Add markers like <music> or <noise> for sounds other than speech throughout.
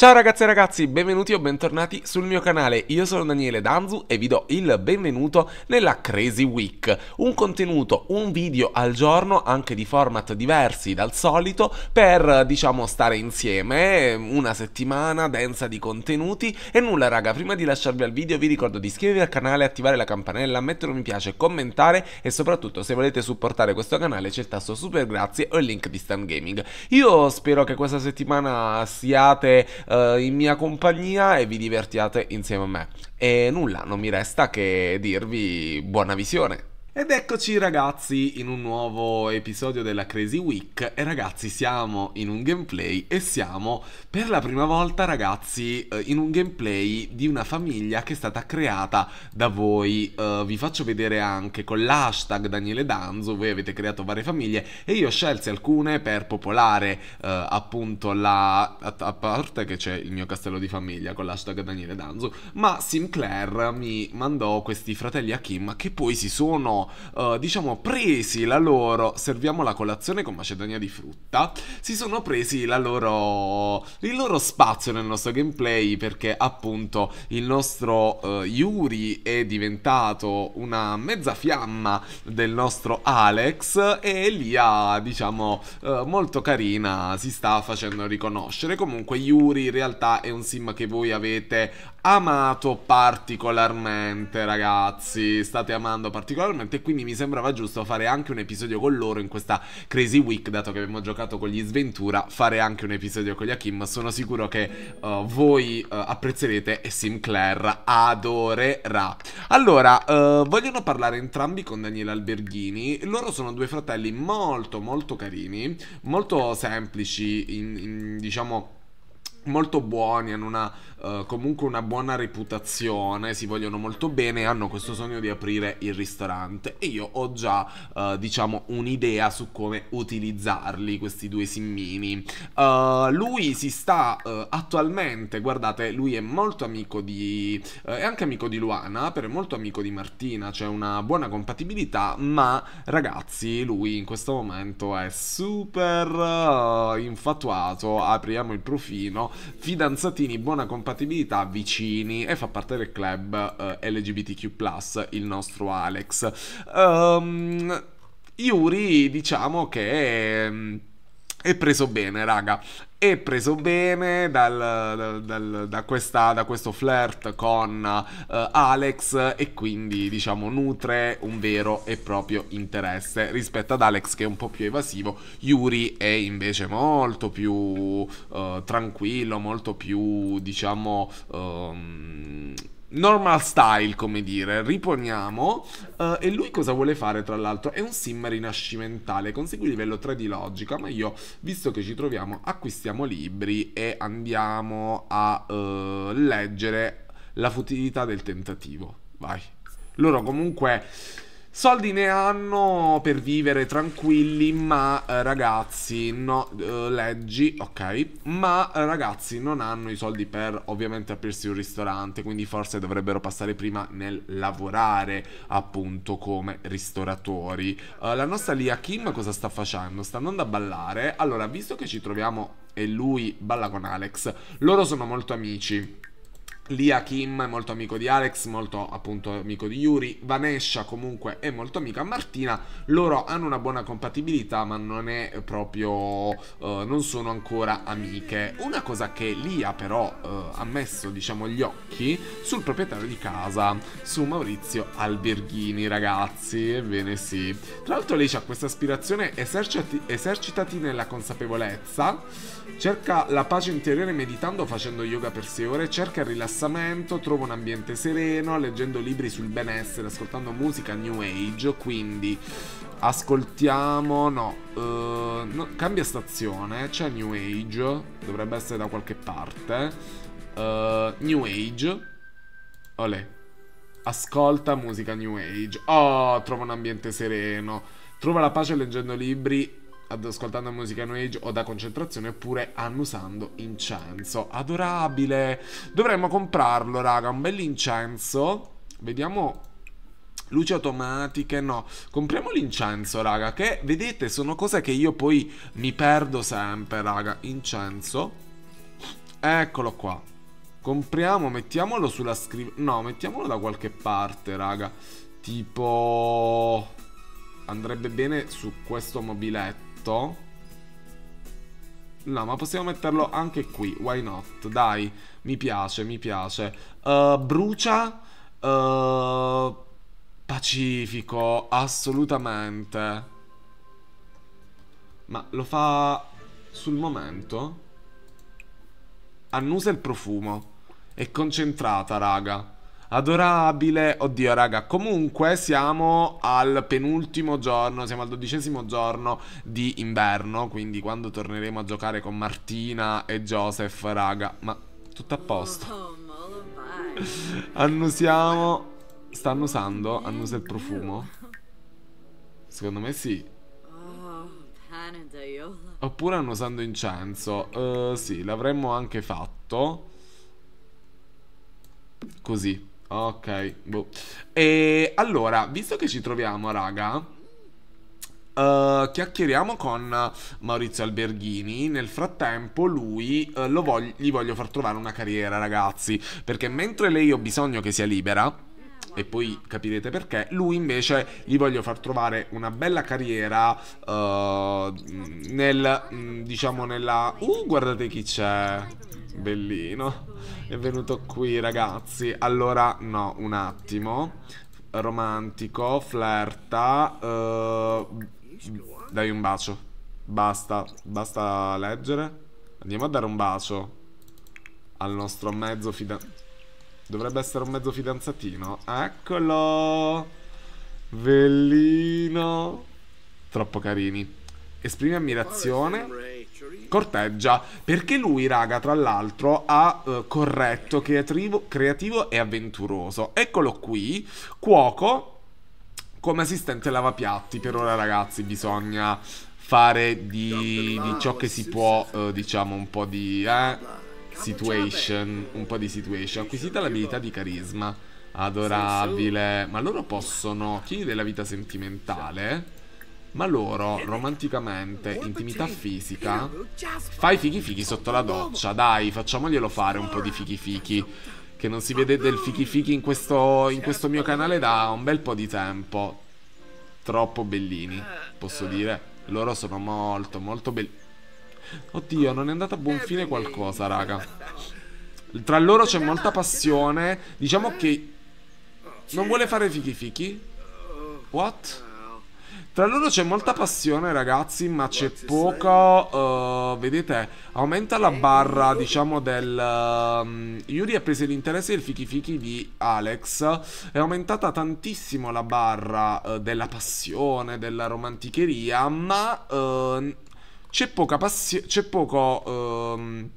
Ciao ragazzi e ragazzi, benvenuti o bentornati sul mio canale, io sono Daniele Danzu e vi do il benvenuto nella Crazy Week, un contenuto, un video al giorno anche di format diversi dal solito per diciamo stare insieme, una settimana densa di contenuti e nulla raga, prima di lasciarvi al video vi ricordo di iscrivervi al canale, attivare la campanella, mettere un mi piace, commentare e soprattutto se volete supportare questo canale c'è il tasto super grazie o il link di Stan Gaming. Io spero che questa settimana siate eh, in mia compagnia e vi divertiate insieme a me. E nulla, non mi resta che dirvi buona visione. Ed eccoci ragazzi in un nuovo episodio della Crazy Week e ragazzi siamo in un gameplay e siamo per la prima volta ragazzi eh, in un gameplay di una famiglia che è stata creata da voi uh, Vi faccio vedere anche con l'hashtag Daniele Danzo voi avete creato varie famiglie e io scelsi alcune per popolare uh, appunto la... a parte che c'è il mio castello di famiglia con l'hashtag Daniele Danzo ma Sinclair mi mandò questi fratelli Hakim che poi si sono hanno, eh, diciamo, presi la loro... Serviamo la colazione con macedonia di frutta. Si sono presi la loro... il loro spazio nel nostro gameplay perché appunto il nostro uh, Yuri è diventato una mezza fiamma del nostro Alex e Lia, diciamo, uh, molto carina si sta facendo riconoscere. Comunque Yuri in realtà è un sim che voi avete amato particolarmente, ragazzi. State amando particolarmente. E quindi mi sembrava giusto fare anche un episodio con loro in questa Crazy Week, dato che abbiamo giocato con gli Sventura, fare anche un episodio con gli Hakim. Sono sicuro che uh, voi uh, apprezzerete e Sinclair adorerà. Allora, uh, vogliono parlare entrambi con Daniele Alberghini. Loro sono due fratelli molto, molto carini, molto semplici, in, in, diciamo molto buoni, hanno una, uh, comunque una buona reputazione, si vogliono molto bene e hanno questo sogno di aprire il ristorante e io ho già uh, diciamo un'idea su come utilizzarli questi due simmini. Uh, lui si sta attualmente, guardate, lui è molto amico di è anche amico di Luana, però è molto amico di Martina, c'è cioè una buona compatibilità, ma ragazzi, lui in questo momento è super infatuato, apriamo il profilo fidanzatini, buona compatibilità, vicini e fa parte del club eh, LGBTQ, il nostro Alex. Um, Yuri, diciamo che. Mm, è preso bene, raga e preso bene dal, dal, da, questa, da, questo flirt con uh, Alex e quindi diciamo nutre un vero e proprio interesse rispetto ad Alex che è un po' più evasivo Yuri è invece molto più uh, tranquillo molto più diciamo um, normal style, come dire, riponiamo. Uh, e lui cosa vuole fare, tra l'altro? È un sim rinascimentale, consegui livello 3 di logica, ma io, visto che ci troviamo, acquistiamo libri e andiamo a uh, leggere la futilità del tentativo. Vai. Loro comunque Soldi ne hanno per vivere tranquilli, ma eh, ragazzi, no, eh, leggi, ok, ma ragazzi non hanno i soldi per ovviamente aprirsi un ristorante, quindi forse dovrebbero passare prima nel lavorare appunto come ristoratori. Eh, la nostra Lia Kim cosa sta facendo? Sta andando a ballare, allora visto che ci troviamo e lui balla con Alex, loro sono molto amici. Lia Kim è molto amico di Alex, molto appunto amico di Yuri. Vanesha comunque è molto amica a Martina. Loro hanno una buona compatibilità, ma non è proprio. Uh, non sono ancora amiche. Una cosa che Lia, però, uh, ha messo, diciamo, gli occhi sul proprietario di casa, su Maurizio Alberghini, ragazzi. Ebbene sì. Tra l'altro, lei ha questa aspirazione: esercitati, esercitati nella consapevolezza, cerca la pace interiore meditando, facendo yoga per 6 ore, cerca rilassamento rilassamento, trovo un ambiente sereno, leggendo libri sul benessere, ascoltando musica new age, quindi ascoltiamo, no, uh, no cambia stazione, c'è new age, dovrebbe essere da qualche parte, uh, new age, olè, ascolta musica new age, oh, trova un ambiente sereno, trova la pace leggendo libri ad ascoltando musica new age o da concentrazione oppure annusando incenso. Adorabile! Dovremmo comprarlo, raga, un bell'incenso. Vediamo luci automatiche, no. Compriamo l'incenso, raga, che vedete sono cose che io poi mi perdo sempre, raga. Incenso. Eccolo qua. Compriamo, mettiamolo sulla scrivania. No, mettiamolo da qualche parte, raga. Tipo andrebbe bene su questo mobiletto sotto? No, ma possiamo metterlo anche qui, why not? Dai, mi piace, mi piace. Uh, brucia... Uh, pacifico, assolutamente. Ma lo fa sul momento? Annusa il profumo. È concentrata, raga adorabile. Oddio, raga, comunque siamo al penultimo giorno, siamo al dodicesimo giorno di inverno, quindi quando torneremo a giocare con Martina e Joseph, raga, ma tutto a posto. Oh, Annusiamo. Stanno usando? Annusa il profumo? Secondo me sì. Oh, Oppure hanno usato incenso. Uh, sì, l'avremmo anche fatto. Così. Ok, boh. E allora, visto che ci troviamo, raga... Uh, chiacchieriamo con Maurizio Alberghini. Nel frattempo, lui uh, eh, voglio, gli voglio far trovare una carriera, ragazzi. Perché mentre lei ho bisogno che sia libera. E poi capirete perché. Lui invece gli voglio far trovare una bella carriera. Uh, nel mm, diciamo nella. Uh, guardate chi c'è. Bellino. È venuto qui, ragazzi. Allora, no, un attimo. Romantico, flerta Uh, dai un bacio. Basta, basta leggere. Andiamo a dare un bacio al nostro mezzo fidanzato. Dovrebbe essere un mezzo fidanzatino. Eccolo! Bellino! Troppo carini. Esprimi ammirazione corteggia perché lui raga tra l'altro ha eh, corretto creativo, creativo e avventuroso eccolo qui cuoco come assistente lavapiatti per ora ragazzi bisogna fare di, di ciò che si può eh, diciamo un po' di eh, situation un po' di situation acquisita l'abilità di carisma adorabile ma loro possono chiedere la vita sentimentale ma loro, romanticamente, intimità fisica Fai fichi fichi sotto la doccia Dai, facciamoglielo fare un po' di fichi fichi. Che non si vede del fichi fichi in questo, in questo mio canale da un bel po' di tempo Troppo bellini, posso dire Loro sono molto, molto belli Oddio, non è andata a buon fine qualcosa, raga Tra loro c'è molta passione Diciamo che... Non vuole fare fichi? fighi? What? Tra loro c'è molta passione, ragazzi, ma c'è poco. Uh, vedete, aumenta la barra, eh. diciamo, del. Um, Yuri ha preso l'interesse del fichi fichi di Alex. È aumentata tantissimo la barra uh, della passione, della romanticheria, ma uh, c'è poca passione. C'è poco. Um,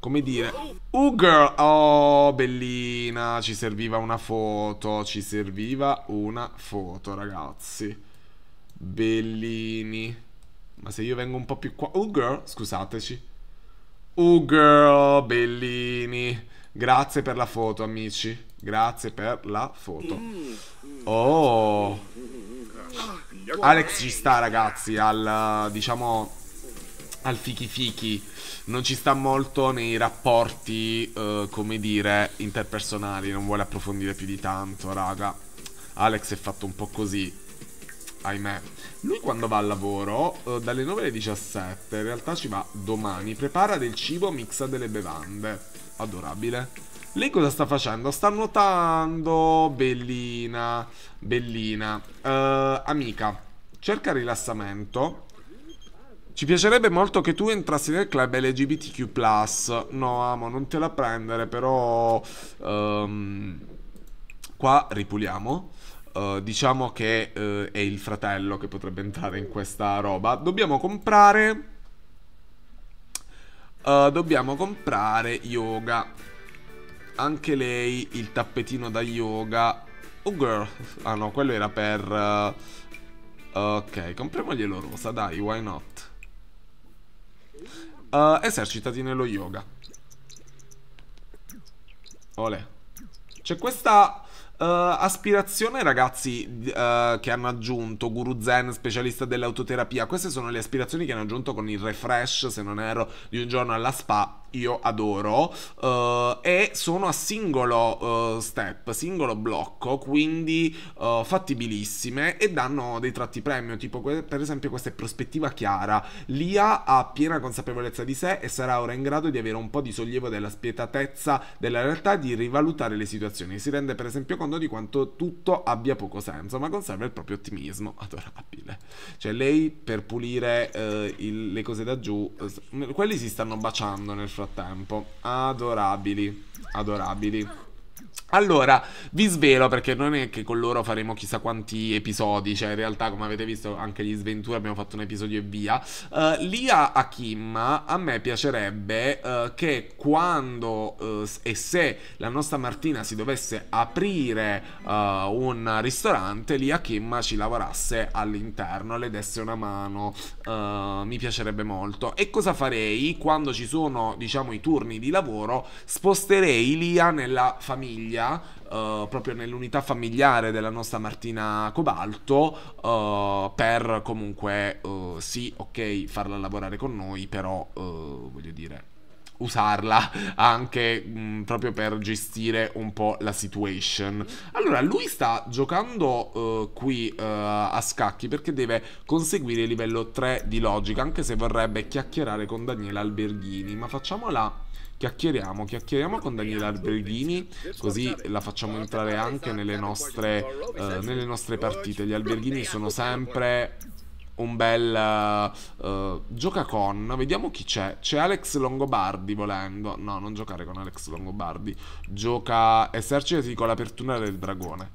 come dire, oh girl, oh bellina, ci serviva una foto, ci serviva una foto ragazzi. Bellini. Ma se io vengo un po' più qua... Oh girl, scusateci. Oh girl, Bellini. Grazie per la foto, amici. Grazie per la foto. Oh. Alex ci sta, ragazzi, al... diciamo... Al fichi fichi non ci sta molto nei rapporti, eh, come dire, interpersonali, non vuole approfondire più di tanto, raga. Alex è fatto un po' così, ahimè. Lui quando va al lavoro, eh, dalle 9 alle 17, in realtà ci va domani, prepara del cibo, mixa delle bevande. Adorabile. Lei cosa sta facendo? Sta nuotando, bellina, bellina. Uh, amica, cerca rilassamento. Ci piacerebbe molto che tu entrassi nel club LGBTQ+. No, amo, non te la prendere, però... Um, qua ripuliamo. Eh, diciamo che uh, è il fratello che potrebbe entrare in questa roba. Dobbiamo comprare... Uh, dobbiamo comprare yoga. Anche lei, il tappetino da yoga. Oh girl. Ah no, quello era per... ok, compriamoglielo rosa, dai, why not? esercitati nello yoga. Ole. C'è questa Uh, aspirazione, ragazzi, uh, che hanno aggiunto Guru Zen, specialista dell'autoterapia. Queste sono le aspirazioni che hanno aggiunto con il refresh, se non erro, di un giorno alla spa io adoro uh, e sono a singolo uh, step, singolo blocco, quindi uh, fattibilissime e danno dei tratti premio, tipo que- per esempio questa è prospettiva chiara. Lia ha piena consapevolezza di sé e sarà ora in grado di avere un po' di sollievo della spietatezza della realtà e di rivalutare le situazioni. Si rende per esempio conto di quanto tutto abbia poco senso, ma conserva il proprio ottimismo. <laughs> Adorabile. Cioè lei per pulire il, le cose da giù, quelli si stanno baciando nel frattempo tempo. Adorabili, adorabili. Allora, vi svelo perché non è che con loro faremo chissà quanti episodi, cioè in realtà come avete visto anche gli Sventura abbiamo fatto un episodio e via. Uh, eh, Lia Hakim a me piacerebbe uh, che quando uh, e se la nostra Martina si dovesse aprire un ristorante, Lia Hakim ci lavorasse all'interno, le desse una mano, mi piacerebbe molto. E cosa farei? Quando ci sono diciamo i turni di lavoro, sposterei Lia nella famiglia storia, uh, eh, proprio nell'unità familiare della nostra Martina Cobalto, uh, per comunque, uh, sì, ok, farla lavorare con noi, però, voglio dire usarla anche mh, mm, proprio per gestire un po' la situation. Allora, lui sta giocando uh, qui uh, a scacchi perché deve conseguire il livello 3 di logica, anche se vorrebbe chiacchierare con Daniela Alberghini, ma facciamola chiacchieriamo, chiacchieriamo con Daniele Alberghini, così la facciamo entrare anche nelle nostre, eh, nelle nostre partite. Gli Alberghini sono sempre un bel uh, eh, gioca con vediamo chi c'è c'è Alex Longobardi volendo no non giocare con Alex Longobardi gioca eserciti con l'apertura del dragone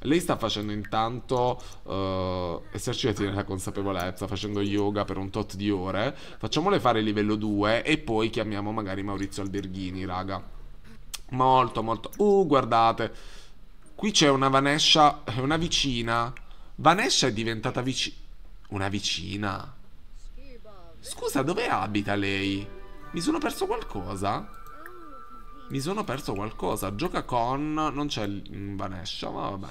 lei sta facendo intanto uh, eh, eserciti nella consapevolezza, facendo yoga per un tot di ore. Facciamole fare livello 2 e poi chiamiamo magari Maurizio Alberghini, raga. Molto, molto. Uh, guardate. Qui c'è una Vanescia, è una vicina. Vanescia è diventata vicina. Una vicina. Scusa, dove abita lei? Mi sono perso qualcosa? Mi sono perso qualcosa. Gioca con... Non c'è mm, Vanescia, ma vabbè.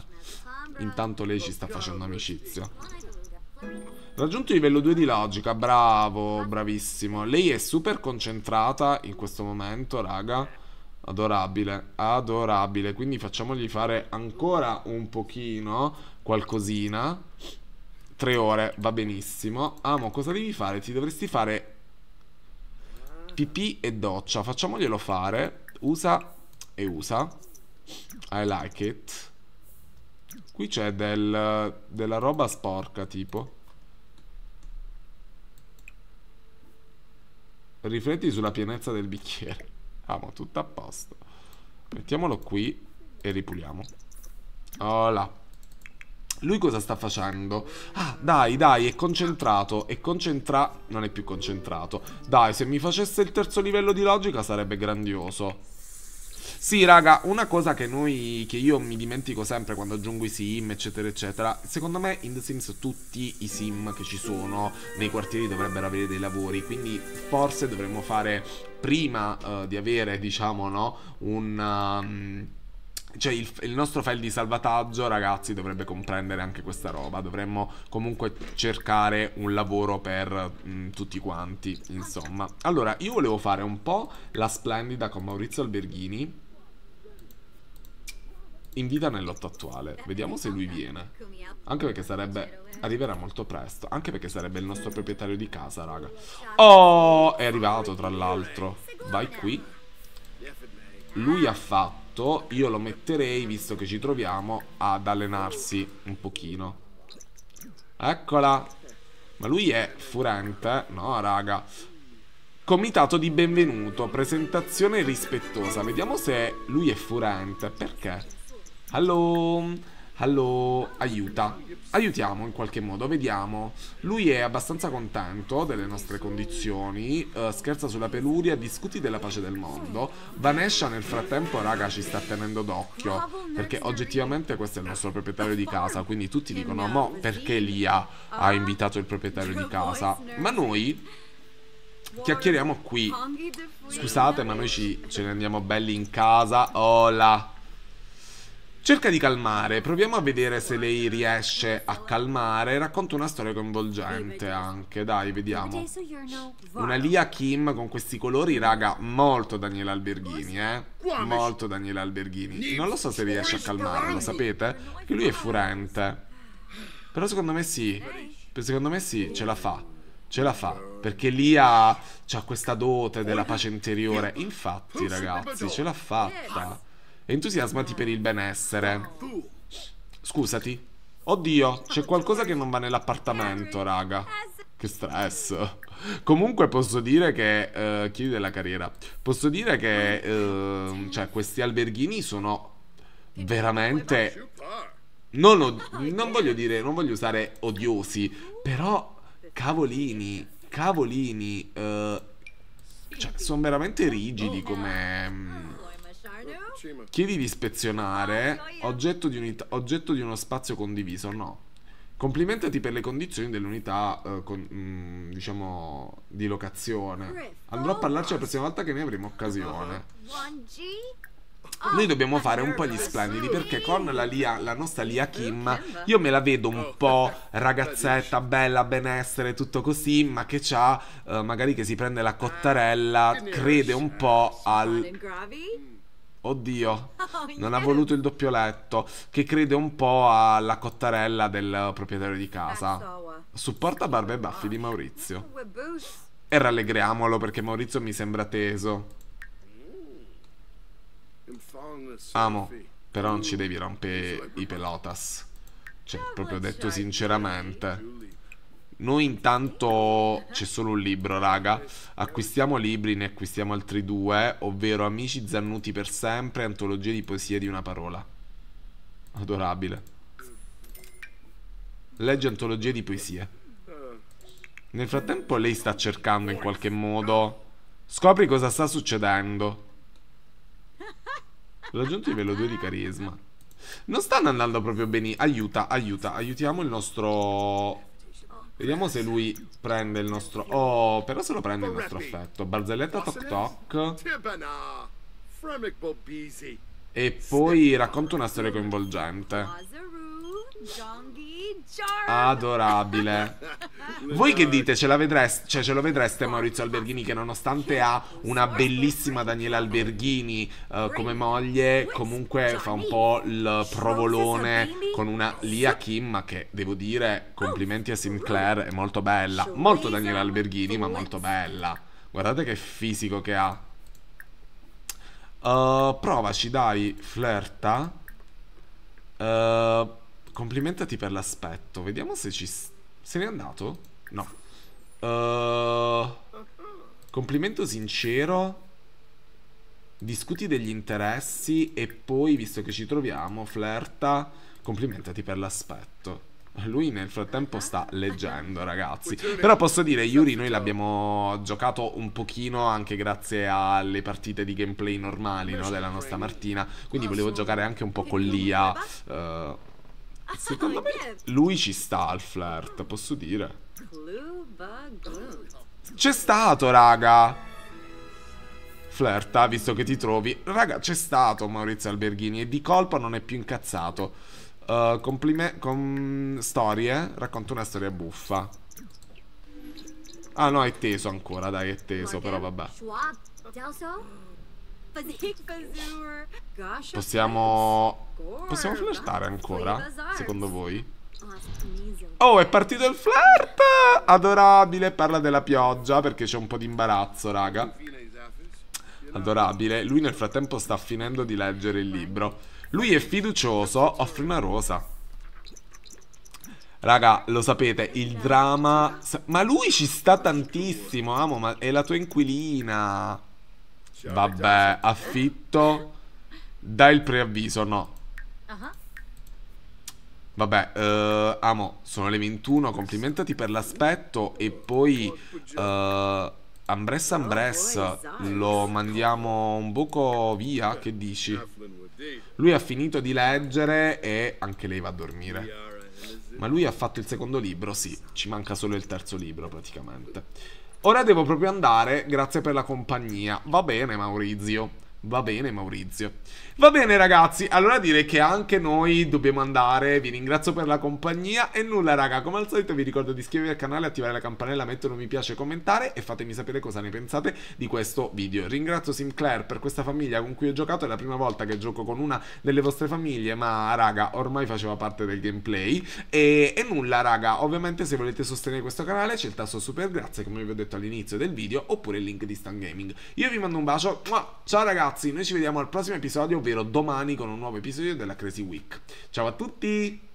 Intanto lei ci sta facendo amicizia. Raggiunto livello 2 di logica, bravo, bravissimo. Lei è super concentrata in questo momento, raga. Adorabile, adorabile. Quindi facciamogli fare ancora un pochino, qualcosina. Tre ore, va benissimo. Amo, cosa devi fare? Ti dovresti fare pipì e doccia. Facciamoglielo fare. Usa e usa. I like it. Qui c'è del, della roba sporca, tipo. Rifletti sulla pienezza del bicchiere. Amo, tutto a posto. Mettiamolo qui e ripuliamo. Voilà. Lui cosa sta facendo? Ah, dai, dai, è concentrato. È concentrato. Non è più concentrato. Dai, se mi facesse il terzo livello di logica sarebbe grandioso. Sì, raga, una cosa che noi. che io mi dimentico sempre quando aggiungo i sim, eccetera, eccetera. Secondo me in The Sims tutti i sim che ci sono nei quartieri dovrebbero avere dei lavori. Quindi forse dovremmo fare prima uh, di avere, diciamo, no? Un. Um, cioè il, il, nostro file di salvataggio, ragazzi, dovrebbe comprendere anche questa roba. Dovremmo comunque cercare un lavoro per mh, mm, tutti quanti, insomma. Allora, io volevo fare un po' la splendida con Maurizio Alberghini. In vita nell'otto attuale. Vediamo se lui viene. Anche perché sarebbe... Arriverà molto presto. Anche perché sarebbe il nostro proprietario di casa, raga. Oh, è arrivato, tra l'altro. Vai qui. Lui ha fatto... 8 io lo metterei, visto che ci troviamo, ad allenarsi un pochino. Eccola! Ma lui è furente? No, raga. Comitato di benvenuto, presentazione rispettosa. Vediamo se lui è furente. Perché? Allora... Allora, aiuta. Aiutiamo in qualche modo, vediamo. Lui è abbastanza contento delle nostre condizioni, uh, scherza sulla peluria, discuti della pace del mondo. Vanesha nel frattempo, raga, ci sta tenendo d'occhio, perché oggettivamente questo è il nostro proprietario di casa, quindi tutti dicono, ma perché Lia ha invitato il proprietario di casa? Ma noi chiacchieriamo qui. Scusate, ma noi ci, ce ne andiamo belli in casa. Hola. Cerca di calmare, proviamo a vedere se lei riesce a calmare. Racconta una storia coinvolgente anche, dai, vediamo. Una Lia Kim con questi colori, raga, molto Daniela Alberghini, eh. Molto Daniela Alberghini. Non lo so se riesce a calmare, lo sapete? Che lui è furente. Però secondo me sì. Secondo me sì, ce la fa. Ce la fa. Perché Lia ha questa dote della pace interiore. Infatti, ragazzi, ce l'ha fatta. Entusiasmati per il benessere. Ah, Scusati. Oddio, c'è qualcosa che non va nell'appartamento, raga. Che stress. Comunque posso dire che... Eh, chiedi della carriera. Posso dire che... Eh, cioè, questi alberghini sono veramente... Non, non voglio dire, non voglio usare odiosi, però cavolini, cavolini, eh, cioè, sono veramente rigidi come mm, Chiedi di ispezionare oggetto di, unità, oggetto di uno spazio condiviso, no. Complimentati per le condizioni dell'unità, eh, con, mm, diciamo, di locazione. Andrò a parlarci la prossima volta che ne avremo occasione. Noi dobbiamo fare un po' gli splendidi perché con la, Lia, la nostra Lia Kim io me la vedo un oh, po' eh, eh, ragazzetta, bella, benessere, tutto così, ma che c'ha, eh, magari che si prende la cottarella, crede un po' al Oddio, oh, non ha voluto il doppio letto, che crede un po' alla cottarella del proprietario di casa. Uh, Supporta Barba e Baffi di Maurizio. E rallegriamolo perché Maurizio mi sembra teso. Amo, però non ci devi rompere i pelotas. Cioè, proprio detto sinceramente. Noi intanto c'è solo un libro, raga. Acquistiamo libri, ne acquistiamo altri due, ovvero Amici Zannuti per sempre, antologia di poesie di una parola. Adorabile. Legge antologia di poesie. Nel frattempo lei sta cercando in qualche modo. Scopri cosa sta succedendo. Raggiunto livello 2 di carisma. Non stanno andando proprio bene. Aiuta, aiuta. Aiutiamo il nostro Vediamo se lui prende il nostro... Oh, però se lo prende il nostro affetto. Barzelletta toc toc. E poi racconta una storia coinvolgente. Adorabile. <laughs> Voi che dite? Ce, la vedreste, cioè, ce lo vedreste Maurizio Alberghini che nonostante ha una bellissima Daniela Alberghini uh, come moglie, comunque fa un po' il provolone con una Lia Kim, ma che devo dire complimenti a Sinclair, è molto bella. Molto Daniela Alberghini, ma molto bella. Guardate che fisico che ha. Uh, provaci, dai, flirta. Uh, Complimentati per l'aspetto. Vediamo se ci... Se n'è andato? No. Uh, complimento sincero. Discuti degli interessi e poi, visto che ci troviamo, flirta. Complimentati per l'aspetto. Lui nel frattempo sta leggendo, ragazzi. Però posso dire, Yuri, noi l'abbiamo giocato un pochino anche grazie alle partite di gameplay normali no, della nostra Martina. Quindi ah, volevo giocare anche un po' con Lia. Uh, Secondo me certo. lui ci sta al flirt, posso dire. C'è stato, raga. Flirta, visto che ti trovi. Raga, c'è stato Maurizio Alberghini e di colpa non è più incazzato. Uh, complime... Com... Storie? Racconto una storia buffa. Ah no, è teso ancora, dai, è teso, però vabbè. Possiamo... Possiamo flirtare ancora? Secondo voi? Oh, oh, è partito il flirt! Adorabile, parla della pioggia perché c'è un po' di imbarazzo, raga. Adorabile. Lui nel frattempo sta finendo di leggere il libro. Lui è fiducioso, offre una rosa. Raga, lo sapete, il dramma... Ma lui ci sta tantissimo, amo, ma è la tua inquilina. Vabbè, affitto. Dai il preavviso, no. Vabbè, uh, amo, sono le 21, complimentati per l'aspetto e poi uh, Ambress ah, Ambress lo mandiamo un buco via, che dici? Lui ha finito di leggere e anche lei va a dormire. Ma lui ha fatto il secondo libro, sì, ci manca solo il terzo libro praticamente. Ora devo proprio andare, grazie per la compagnia. Va bene Maurizio. Va bene Maurizio. Va bene ragazzi, allora direi che anche noi dobbiamo andare, vi ringrazio per la compagnia e nulla raga, come al solito vi ricordo di iscrivervi al canale, attivare la campanella, mettere un mi piace, commentare e fatemi sapere cosa ne pensate di questo video. Ringrazio Sinclair per questa famiglia con cui ho giocato, è la prima volta che gioco con una delle vostre famiglie, ma raga ormai faceva parte del gameplay e, e nulla raga, ovviamente se volete sostenere questo canale c'è il tasto super grazie come vi ho detto all'inizio del video oppure il link di Stan Gaming. Io vi mando un bacio, ciao ragazzi! ragazzi, noi ci vediamo al prossimo episodio, ovvero domani con un nuovo episodio della Crazy Week. Ciao a tutti!